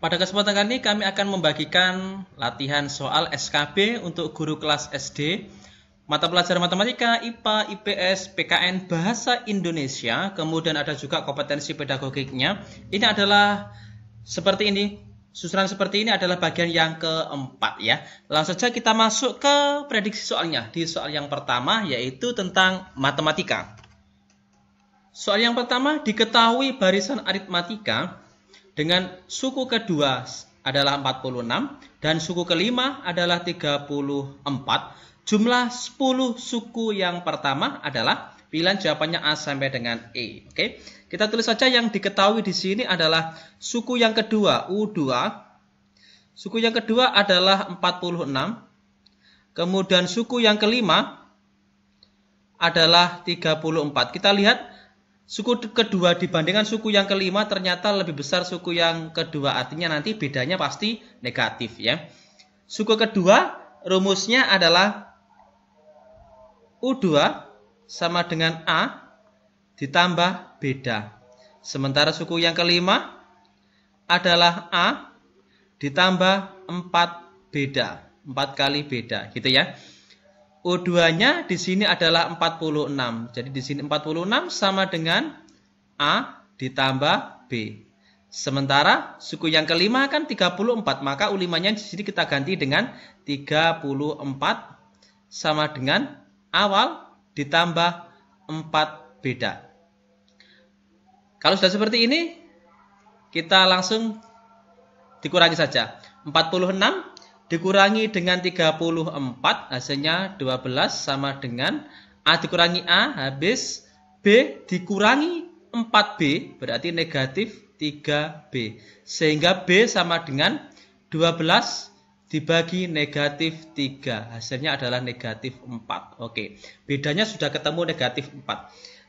Pada kesempatan kali ini kami akan membagikan latihan soal SKB untuk guru kelas SD, mata pelajaran matematika, IPA, IPS, PKN, Bahasa Indonesia, kemudian ada juga kompetensi pedagogiknya. Ini adalah seperti ini, susunan seperti ini adalah bagian yang keempat ya. Langsung saja kita masuk ke prediksi soalnya. Di soal yang pertama yaitu tentang matematika. Soal yang pertama diketahui barisan aritmatika dengan suku kedua adalah 46 dan suku kelima adalah 34. Jumlah 10 suku yang pertama adalah pilihan jawabannya A sampai dengan E. Oke. Kita tulis saja yang diketahui di sini adalah suku yang kedua U2. Suku yang kedua adalah 46. Kemudian suku yang kelima adalah 34. Kita lihat Suku kedua dibandingkan suku yang kelima ternyata lebih besar suku yang kedua. Artinya nanti bedanya pasti negatif ya. Suku kedua rumusnya adalah U2 sama dengan A ditambah beda. Sementara suku yang kelima adalah A ditambah 4 beda. 4 kali beda gitu ya. U2-nya di sini adalah 46. Jadi di sini 46 sama dengan A ditambah B. Sementara suku yang kelima kan 34, maka U5-nya di sini kita ganti dengan 34 sama dengan awal ditambah 4 beda. Kalau sudah seperti ini, kita langsung dikurangi saja. 46 dikurangi dengan 34 hasilnya 12 sama dengan A dikurangi A habis B dikurangi 4B berarti negatif 3B. Sehingga B sama dengan 12 dibagi negatif 3. Hasilnya adalah negatif 4. Oke, bedanya sudah ketemu negatif 4.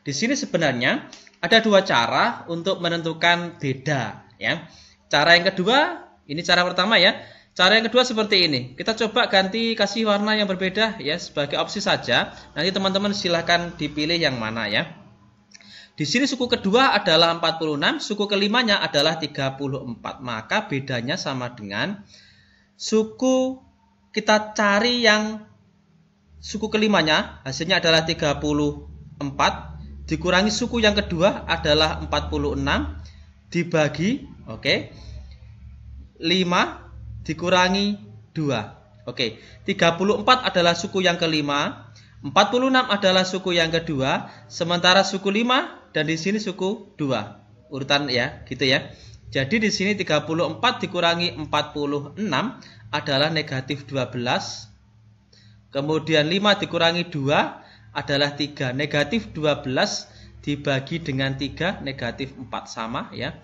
Di sini sebenarnya ada dua cara untuk menentukan beda. ya. Cara yang kedua, ini cara pertama ya. Cara yang kedua seperti ini. Kita coba ganti kasih warna yang berbeda ya sebagai opsi saja. Nanti teman-teman silahkan dipilih yang mana ya. Di sini suku kedua adalah 46, suku kelimanya adalah 34. Maka bedanya sama dengan suku kita cari yang suku kelimanya hasilnya adalah 34 dikurangi suku yang kedua adalah 46 dibagi oke okay, 5 dikurangi 2. Oke, 34 adalah suku yang kelima, 46 adalah suku yang kedua, sementara suku 5 dan di sini suku 2. Urutan ya, gitu ya. Jadi di sini 34 dikurangi 46 adalah negatif 12. Kemudian 5 dikurangi 2 adalah 3. Negatif 12 dibagi dengan 3, negatif 4 sama ya.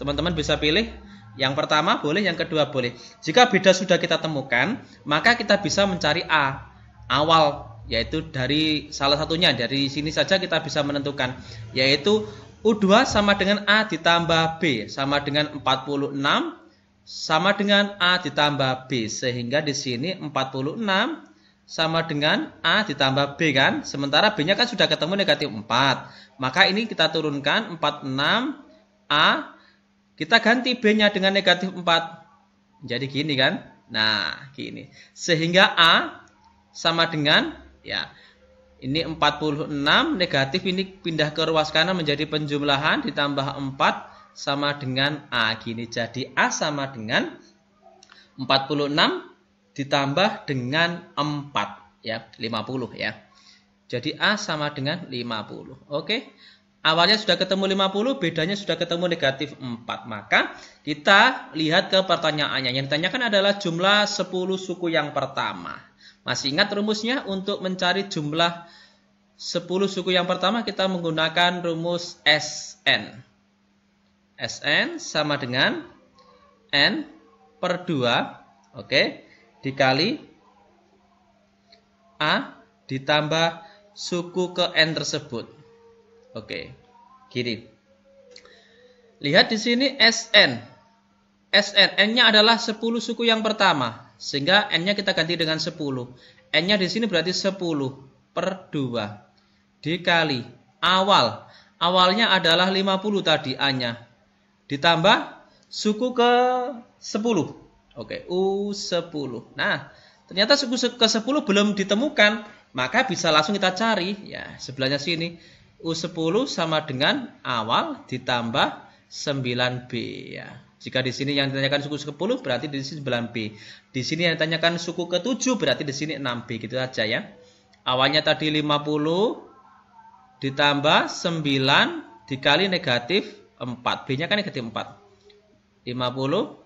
Teman-teman bisa pilih yang pertama boleh, yang kedua boleh. Jika beda sudah kita temukan, maka kita bisa mencari A awal yaitu dari salah satunya dari sini saja kita bisa menentukan yaitu U2 sama dengan A ditambah B sama dengan 46 sama dengan A ditambah B sehingga di sini 46 sama dengan A ditambah B kan sementara B nya kan sudah ketemu negatif 4 maka ini kita turunkan 46 A kita ganti B-nya dengan negatif 4. Jadi gini kan? Nah, gini. Sehingga A sama dengan, ya, ini 46, negatif ini pindah ke ruas kanan menjadi penjumlahan, ditambah 4 sama dengan A. Gini, jadi A sama dengan 46 ditambah dengan 4 ya 50 ya. Jadi A sama dengan 50. Oke. Awalnya sudah ketemu 50, bedanya sudah ketemu negatif 4. Maka kita lihat ke pertanyaannya. Yang ditanyakan adalah jumlah 10 suku yang pertama. Masih ingat rumusnya? Untuk mencari jumlah 10 suku yang pertama kita menggunakan rumus SN. SN sama dengan N per 2. Oke. Dikali A ditambah suku ke N tersebut. Oke, kiri. Lihat di sini SN. SN, N-nya adalah 10 suku yang pertama. Sehingga N-nya kita ganti dengan 10. N-nya di sini berarti 10 per 2. Dikali awal. Awalnya adalah 50 tadi A-nya. Ditambah suku ke 10. Oke, U10. Nah, ternyata suku ke-10 belum ditemukan, maka bisa langsung kita cari ya sebelahnya sini. U10 sama dengan awal ditambah 9B ya. Jika di sini yang ditanyakan suku 10 berarti di sini 9B. Di sini yang ditanyakan suku ke-7 berarti di sini 6B gitu aja ya. Awalnya tadi 50 ditambah 9 dikali negatif 4. B-nya kan negatif 4. 50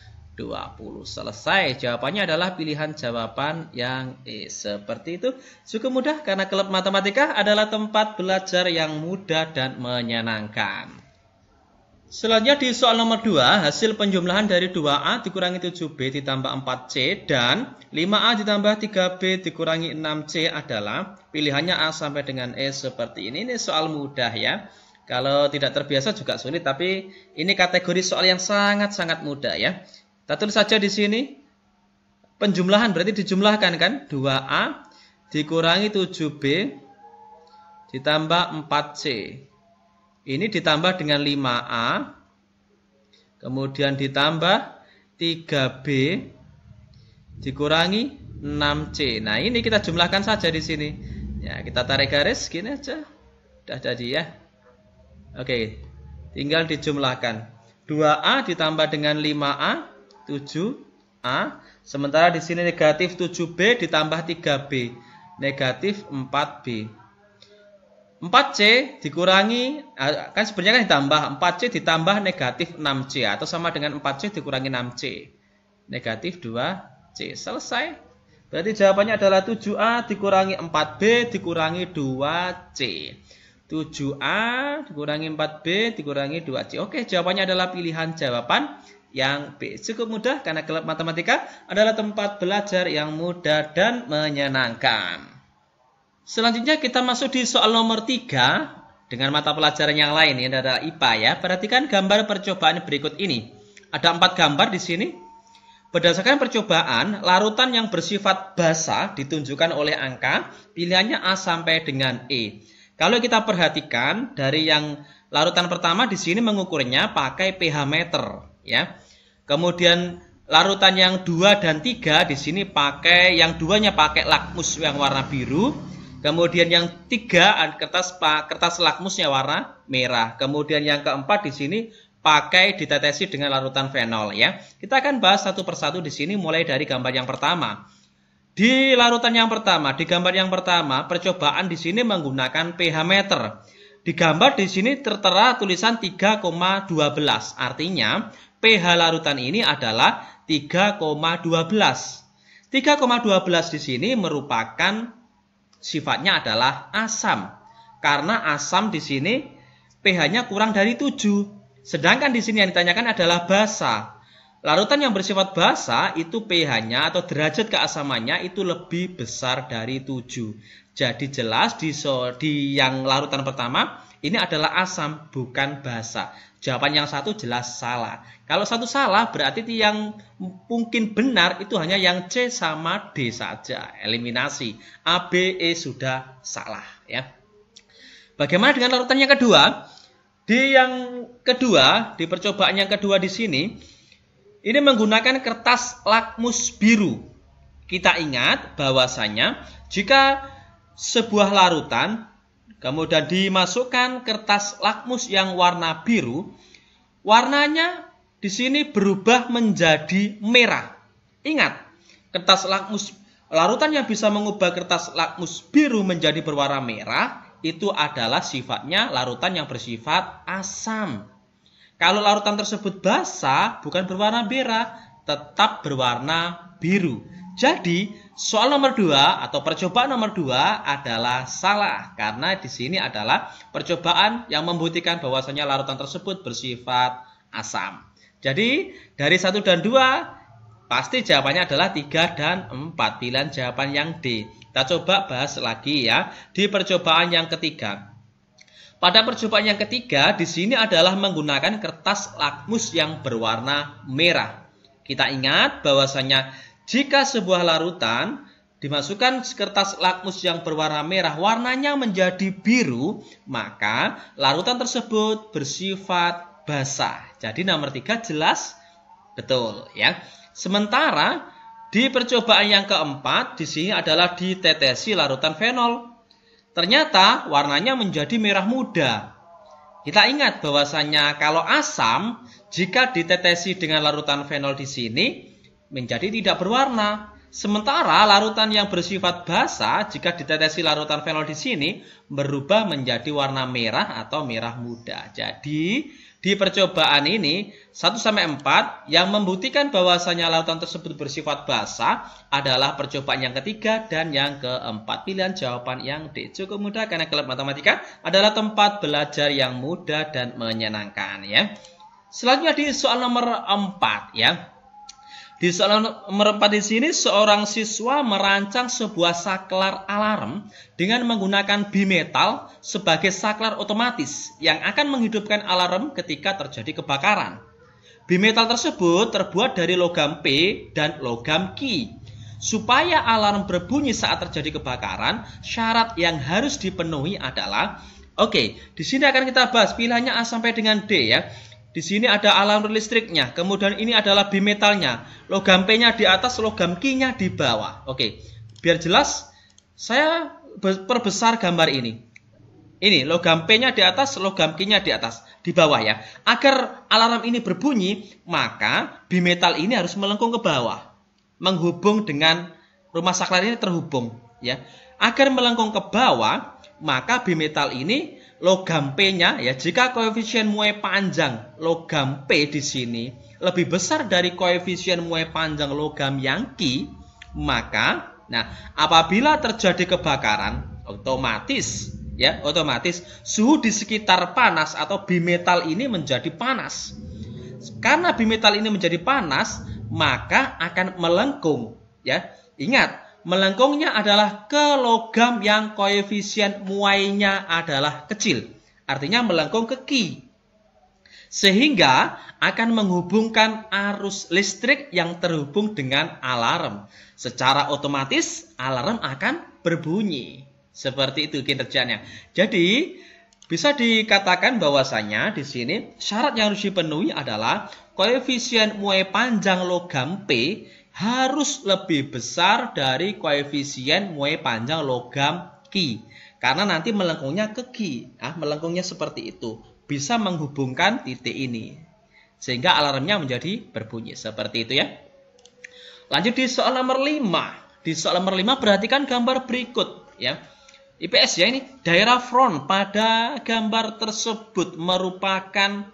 20. Selesai. Jawabannya adalah pilihan jawaban yang E. Seperti itu. Cukup mudah karena klub matematika adalah tempat belajar yang mudah dan menyenangkan. Selanjutnya di soal nomor 2, hasil penjumlahan dari 2A dikurangi 7B ditambah 4C dan 5A ditambah 3B dikurangi 6C adalah pilihannya A sampai dengan E seperti ini. Ini soal mudah ya. Kalau tidak terbiasa juga sulit, tapi ini kategori soal yang sangat-sangat mudah ya. Kita tulis saja di sini penjumlahan berarti dijumlahkan kan 2A dikurangi 7B ditambah 4C. Ini ditambah dengan 5A kemudian ditambah 3B dikurangi 6C. Nah, ini kita jumlahkan saja di sini. Ya, kita tarik garis gini aja. Sudah jadi ya. Oke. Tinggal dijumlahkan. 2A ditambah dengan 5A 7A. Sementara di sini negatif 7B ditambah 3B. Negatif 4B. 4C dikurangi, kan sebenarnya kan ditambah. 4C ditambah negatif 6C. Atau sama dengan 4C dikurangi 6C. Negatif 2C. Selesai. Berarti jawabannya adalah 7A dikurangi 4B dikurangi 2C. 7A dikurangi 4B dikurangi 2C. Oke, jawabannya adalah pilihan jawaban yang B. Cukup mudah karena klub matematika adalah tempat belajar yang mudah dan menyenangkan. Selanjutnya kita masuk di soal nomor 3 dengan mata pelajaran yang lain ini adalah IPA ya. Perhatikan gambar percobaan berikut ini. Ada empat gambar di sini. Berdasarkan percobaan, larutan yang bersifat basah ditunjukkan oleh angka, pilihannya A sampai dengan E. Kalau kita perhatikan dari yang larutan pertama di sini mengukurnya pakai pH meter ya. Kemudian larutan yang dua dan tiga di sini pakai yang duanya pakai lakmus yang warna biru, kemudian yang tiga kertas kertas lakmusnya warna merah. Kemudian yang keempat di sini pakai ditetesi dengan larutan fenol ya. Kita akan bahas satu persatu di sini mulai dari gambar yang pertama. Di larutan yang pertama, di gambar yang pertama, percobaan di sini menggunakan pH meter. Di gambar di sini tertera tulisan 3,12. Artinya, pH larutan ini adalah 3,12. 3,12 di sini merupakan sifatnya adalah asam. Karena asam di sini pH-nya kurang dari 7. Sedangkan di sini yang ditanyakan adalah basa. Larutan yang bersifat basa itu pH-nya atau derajat keasamannya itu lebih besar dari 7. Jadi jelas di, di yang larutan pertama ini adalah asam bukan basa jawaban yang satu jelas salah. Kalau satu salah berarti yang mungkin benar itu hanya yang C sama D saja, eliminasi. A, B, E sudah salah ya. Bagaimana dengan larutan yang kedua? D yang kedua, di percobaan yang kedua di sini, ini menggunakan kertas lakmus biru. Kita ingat bahwasanya jika sebuah larutan Kemudian dimasukkan kertas lakmus yang warna biru. Warnanya di sini berubah menjadi merah. Ingat, kertas lakmus larutan yang bisa mengubah kertas lakmus biru menjadi berwarna merah itu adalah sifatnya larutan yang bersifat asam. Kalau larutan tersebut basah, bukan berwarna merah, tetap berwarna biru. Jadi, Soal nomor dua atau percobaan nomor dua adalah salah karena di sini adalah percobaan yang membuktikan bahwasanya larutan tersebut bersifat asam. Jadi dari satu dan dua pasti jawabannya adalah tiga dan empat pilihan jawaban yang D. Kita coba bahas lagi ya di percobaan yang ketiga. Pada percobaan yang ketiga di sini adalah menggunakan kertas lakmus yang berwarna merah. Kita ingat bahwasanya jika sebuah larutan dimasukkan kertas lakmus yang berwarna merah, warnanya menjadi biru, maka larutan tersebut bersifat basah. Jadi nomor tiga jelas betul ya. Sementara di percobaan yang keempat di sini adalah ditetesi larutan fenol. Ternyata warnanya menjadi merah muda. Kita ingat bahwasanya kalau asam jika ditetesi dengan larutan fenol di sini menjadi tidak berwarna. Sementara larutan yang bersifat basa jika ditetesi larutan fenol di sini berubah menjadi warna merah atau merah muda. Jadi di percobaan ini 1 sampai 4 yang membuktikan bahwasanya larutan tersebut bersifat basa adalah percobaan yang ketiga dan yang keempat. Pilihan jawaban yang D cukup mudah karena kelab matematika adalah tempat belajar yang mudah dan menyenangkan ya. Selanjutnya di soal nomor 4 ya. Di soal nomor 4 di sini seorang siswa merancang sebuah saklar alarm dengan menggunakan bimetal sebagai saklar otomatis yang akan menghidupkan alarm ketika terjadi kebakaran. Bimetal tersebut terbuat dari logam P dan logam Q. Supaya alarm berbunyi saat terjadi kebakaran, syarat yang harus dipenuhi adalah Oke, di sini akan kita bahas pilihannya A sampai dengan D ya. Di sini ada alarm listriknya, kemudian ini adalah bimetalnya. Logam P-nya di atas, logam Q-nya di bawah. Oke, biar jelas, saya perbesar gambar ini. Ini logam P-nya di atas, logam Q-nya di atas, di bawah ya. Agar alarm ini berbunyi, maka bimetal ini harus melengkung ke bawah. Menghubung dengan rumah saklar ini terhubung. ya. Agar melengkung ke bawah, maka bimetal ini logam P-nya ya jika koefisien muai e panjang logam P di sini lebih besar dari koefisien muai e panjang logam yang Q maka nah apabila terjadi kebakaran otomatis ya otomatis suhu di sekitar panas atau bimetal ini menjadi panas karena bimetal ini menjadi panas maka akan melengkung ya ingat melengkungnya adalah ke logam yang koefisien muainya adalah kecil. Artinya melengkung ke Ki. Sehingga akan menghubungkan arus listrik yang terhubung dengan alarm. Secara otomatis alarm akan berbunyi. Seperti itu kinerjanya. Jadi bisa dikatakan bahwasanya di sini syarat yang harus dipenuhi adalah koefisien muai panjang logam P harus lebih besar dari koefisien muai panjang logam Ki. Karena nanti melengkungnya ke Ki. Ah, melengkungnya seperti itu. Bisa menghubungkan titik ini. Sehingga alarmnya menjadi berbunyi. Seperti itu ya. Lanjut di soal nomor 5. Di soal nomor 5 perhatikan gambar berikut. ya IPS ya ini. Daerah front pada gambar tersebut merupakan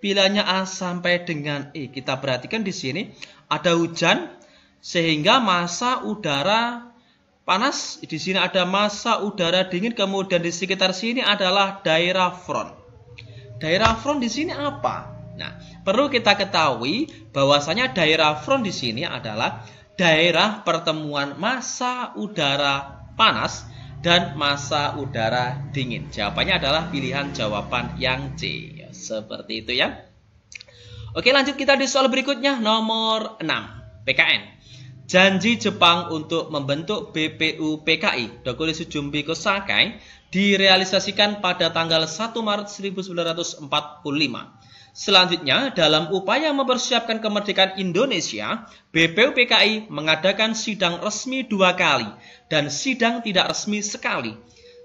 Bilanya A sampai dengan E. Kita perhatikan di sini ada hujan sehingga masa udara panas, di sini ada masa udara dingin, kemudian di sekitar sini adalah daerah front. Daerah front di sini apa? Nah, perlu kita ketahui bahwasanya daerah front di sini adalah daerah pertemuan masa udara panas dan masa udara dingin? Jawabannya adalah pilihan jawaban yang C. Ya, seperti itu ya. Oke lanjut kita di soal berikutnya nomor 6 PKN. Janji Jepang untuk membentuk BPU PKI Dokuri Sujumbi Kosakai direalisasikan pada tanggal 1 Maret 1945. Selanjutnya, dalam upaya mempersiapkan kemerdekaan Indonesia, BPUPKI mengadakan sidang resmi dua kali dan sidang tidak resmi sekali.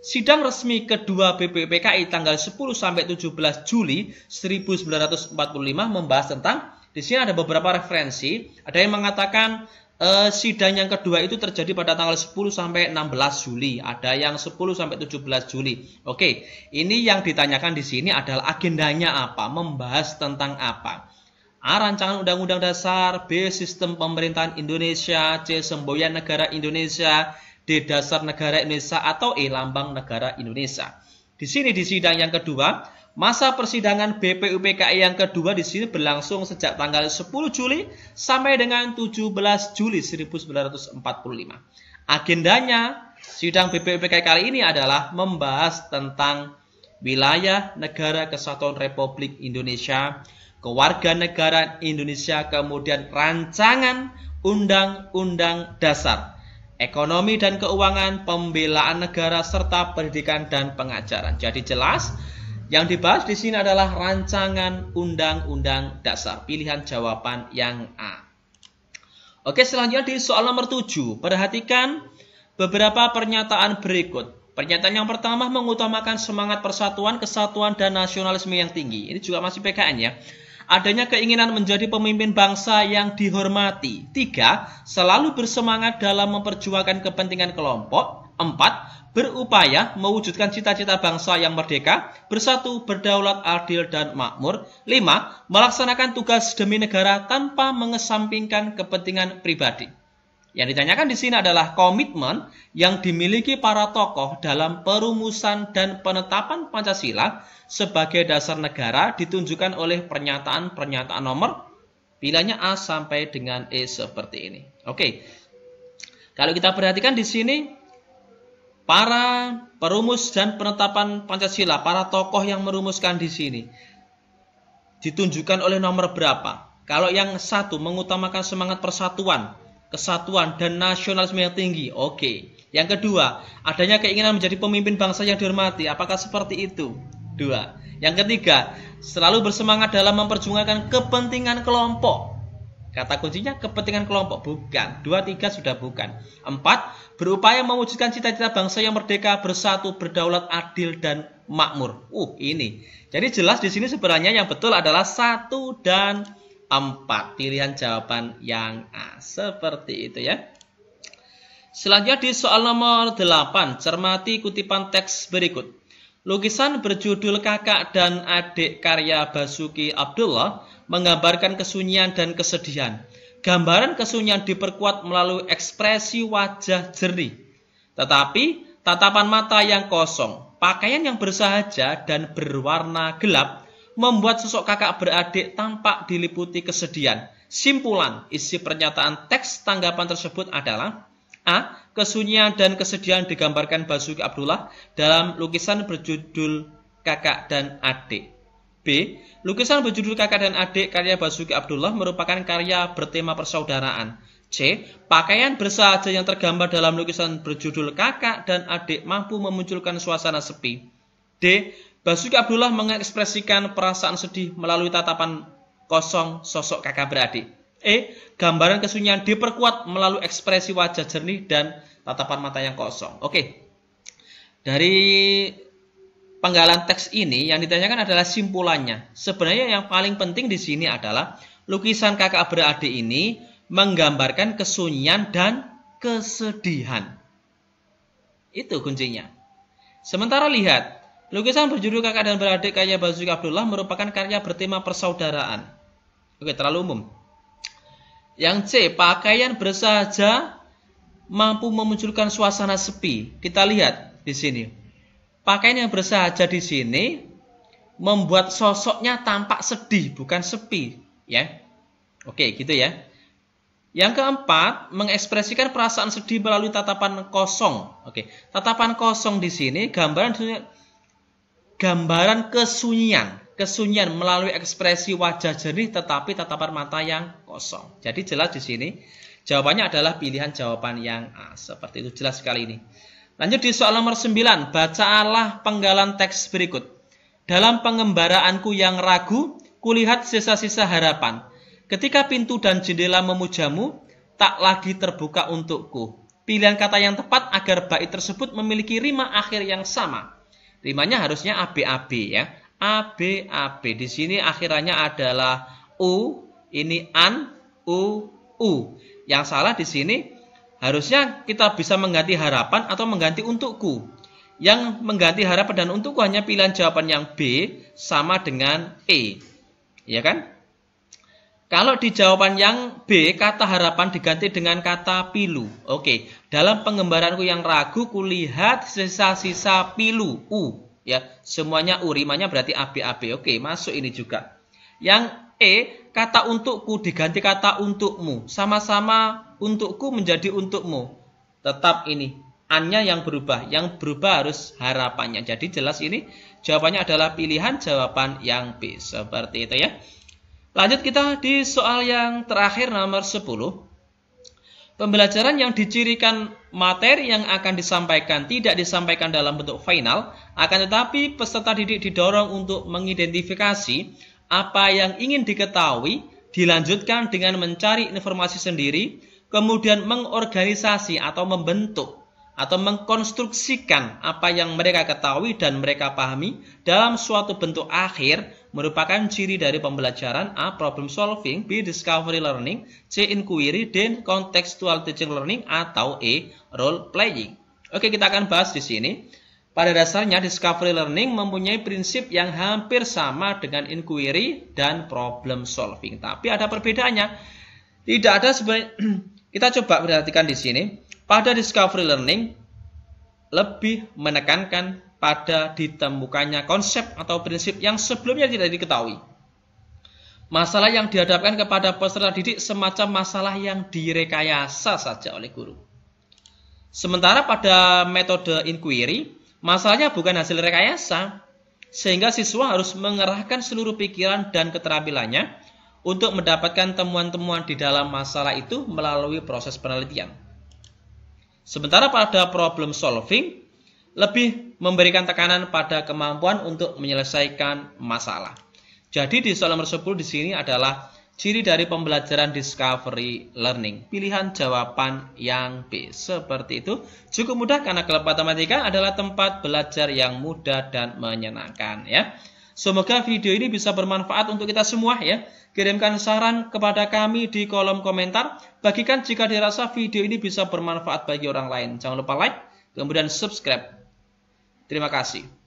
Sidang resmi kedua BPUPKI tanggal 10 sampai 17 Juli 1945 membahas tentang di sini ada beberapa referensi, ada yang mengatakan Eh, sidang yang kedua itu terjadi pada tanggal 10 sampai 16 Juli. Ada yang 10 sampai 17 Juli. Oke, ini yang ditanyakan di sini adalah agendanya apa, membahas tentang apa. A. Rancangan Undang-Undang Dasar B. Sistem Pemerintahan Indonesia C. Semboyan Negara Indonesia D. Dasar Negara Indonesia atau E. Lambang Negara Indonesia Di sini di sidang yang kedua Masa persidangan BPUPKI yang kedua di sini berlangsung sejak tanggal 10 Juli sampai dengan 17 Juli 1945. Agendanya sidang BPUPKI kali ini adalah membahas tentang wilayah negara kesatuan Republik Indonesia, kewarganegaraan Indonesia, kemudian rancangan undang-undang dasar, ekonomi dan keuangan, pembelaan negara serta pendidikan dan pengajaran. Jadi jelas yang dibahas di sini adalah rancangan undang-undang dasar, pilihan jawaban yang A. Oke, selanjutnya di soal nomor 7, perhatikan beberapa pernyataan berikut. Pernyataan yang pertama mengutamakan semangat persatuan, kesatuan, dan nasionalisme yang tinggi. Ini juga masih PKN ya. Adanya keinginan menjadi pemimpin bangsa yang dihormati. Tiga, selalu bersemangat dalam memperjuangkan kepentingan kelompok. Empat, berupaya mewujudkan cita-cita bangsa yang merdeka, bersatu, berdaulat, adil, dan makmur. 5. Melaksanakan tugas demi negara tanpa mengesampingkan kepentingan pribadi. Yang ditanyakan di sini adalah komitmen yang dimiliki para tokoh dalam perumusan dan penetapan Pancasila sebagai dasar negara ditunjukkan oleh pernyataan-pernyataan nomor pilihannya A sampai dengan E seperti ini. Oke. Kalau kita perhatikan di sini para perumus dan penetapan Pancasila, para tokoh yang merumuskan di sini ditunjukkan oleh nomor berapa? Kalau yang satu mengutamakan semangat persatuan, kesatuan dan nasionalisme yang tinggi. Oke. Okay. Yang kedua, adanya keinginan menjadi pemimpin bangsa yang dihormati. Apakah seperti itu? Dua. Yang ketiga, selalu bersemangat dalam memperjuangkan kepentingan kelompok. Kata kuncinya kepentingan kelompok bukan. Dua tiga sudah bukan. Empat berupaya mewujudkan cita-cita bangsa yang merdeka, bersatu, berdaulat, adil dan makmur. Uh ini. Jadi jelas di sini sebenarnya yang betul adalah satu dan empat pilihan jawaban yang A. Seperti itu ya. Selanjutnya di soal nomor 8, cermati kutipan teks berikut. Lukisan berjudul Kakak dan Adik karya Basuki Abdullah menggambarkan kesunyian dan kesedihan. Gambaran kesunyian diperkuat melalui ekspresi wajah jernih. Tetapi tatapan mata yang kosong, pakaian yang bersahaja dan berwarna gelap membuat sosok kakak beradik tampak diliputi kesedihan. Simpulan isi pernyataan teks tanggapan tersebut adalah A. Kesunyian dan kesedihan digambarkan Basuki Abdullah dalam lukisan berjudul Kakak dan Adik. B. Lukisan berjudul Kakak dan Adik karya Basuki Abdullah merupakan karya bertema persaudaraan. C. Pakaian bersahaja yang tergambar dalam lukisan berjudul Kakak dan Adik mampu memunculkan suasana sepi. D. Basuki Abdullah mengekspresikan perasaan sedih melalui tatapan kosong sosok kakak beradik. E. Gambaran kesunyian diperkuat melalui ekspresi wajah jernih dan tatapan mata yang kosong. Oke. Dari penggalan teks ini yang ditanyakan adalah simpulannya. Sebenarnya yang paling penting di sini adalah lukisan kakak beradik ini menggambarkan kesunyian dan kesedihan. Itu kuncinya. Sementara lihat, lukisan berjudul kakak dan beradik karya Basuki Abdullah merupakan karya bertema persaudaraan. Oke, terlalu umum. Yang C, pakaian bersaja mampu memunculkan suasana sepi. Kita lihat di sini. Pakaian yang bersahaja di sini membuat sosoknya tampak sedih, bukan sepi, ya. Oke, gitu ya. Yang keempat, mengekspresikan perasaan sedih melalui tatapan kosong. Oke, tatapan kosong di sini gambaran gambaran kesunyian, kesunyian melalui ekspresi wajah jernih tetapi tatapan mata yang kosong. Jadi jelas di sini jawabannya adalah pilihan jawaban yang A. Seperti itu jelas sekali ini. Lanjut di soal nomor 9, bacalah penggalan teks berikut. Dalam pengembaraanku yang ragu, kulihat sisa-sisa harapan. Ketika pintu dan jendela memujamu, tak lagi terbuka untukku. Pilihan kata yang tepat agar bait tersebut memiliki rima akhir yang sama. Rimanya harusnya ABAB ya. ABAB. Di sini akhirannya adalah U, ini an, u, u. Yang salah di sini Harusnya kita bisa mengganti harapan atau mengganti untukku. Yang mengganti harapan dan untukku hanya pilihan jawaban yang B sama dengan E. Ya kan? Kalau di jawaban yang B, kata harapan diganti dengan kata pilu. Oke, dalam pengembaranku yang ragu, kulihat sisa-sisa pilu. U, ya, semuanya U, rimanya berarti AB. Oke, masuk ini juga. Yang E, kata untukku diganti kata untukmu. Sama-sama untukku menjadi untukmu. Tetap ini annya yang berubah. Yang berubah harus harapannya. Jadi jelas ini jawabannya adalah pilihan jawaban yang B. Seperti itu ya. Lanjut kita di soal yang terakhir nomor 10. Pembelajaran yang dicirikan materi yang akan disampaikan tidak disampaikan dalam bentuk final, akan tetapi peserta didik didorong untuk mengidentifikasi apa yang ingin diketahui dilanjutkan dengan mencari informasi sendiri, kemudian mengorganisasi atau membentuk atau mengkonstruksikan apa yang mereka ketahui dan mereka pahami dalam suatu bentuk akhir merupakan ciri dari pembelajaran A. Problem solving B. Discovery learning C. Inquiry D. Contextual teaching learning atau E. Role playing Oke kita akan bahas di sini pada dasarnya, discovery learning mempunyai prinsip yang hampir sama dengan inquiry dan problem solving. Tapi ada perbedaannya. Tidak ada sebenarnya, kita coba perhatikan di sini. Pada discovery learning, lebih menekankan pada ditemukannya konsep atau prinsip yang sebelumnya tidak diketahui. Masalah yang dihadapkan kepada peserta didik semacam masalah yang direkayasa saja oleh guru. Sementara pada metode inquiry, Masalahnya bukan hasil rekayasa, sehingga siswa harus mengerahkan seluruh pikiran dan keterampilannya untuk mendapatkan temuan-temuan di dalam masalah itu melalui proses penelitian. Sementara pada problem solving, lebih memberikan tekanan pada kemampuan untuk menyelesaikan masalah. Jadi di soal nomor 10 di sini adalah Ciri dari pembelajaran discovery learning, pilihan jawaban yang B. Seperti itu, cukup mudah karena klub matematika adalah tempat belajar yang mudah dan menyenangkan ya. Semoga video ini bisa bermanfaat untuk kita semua ya. Kirimkan saran kepada kami di kolom komentar. Bagikan jika dirasa video ini bisa bermanfaat bagi orang lain. Jangan lupa like, kemudian subscribe. Terima kasih.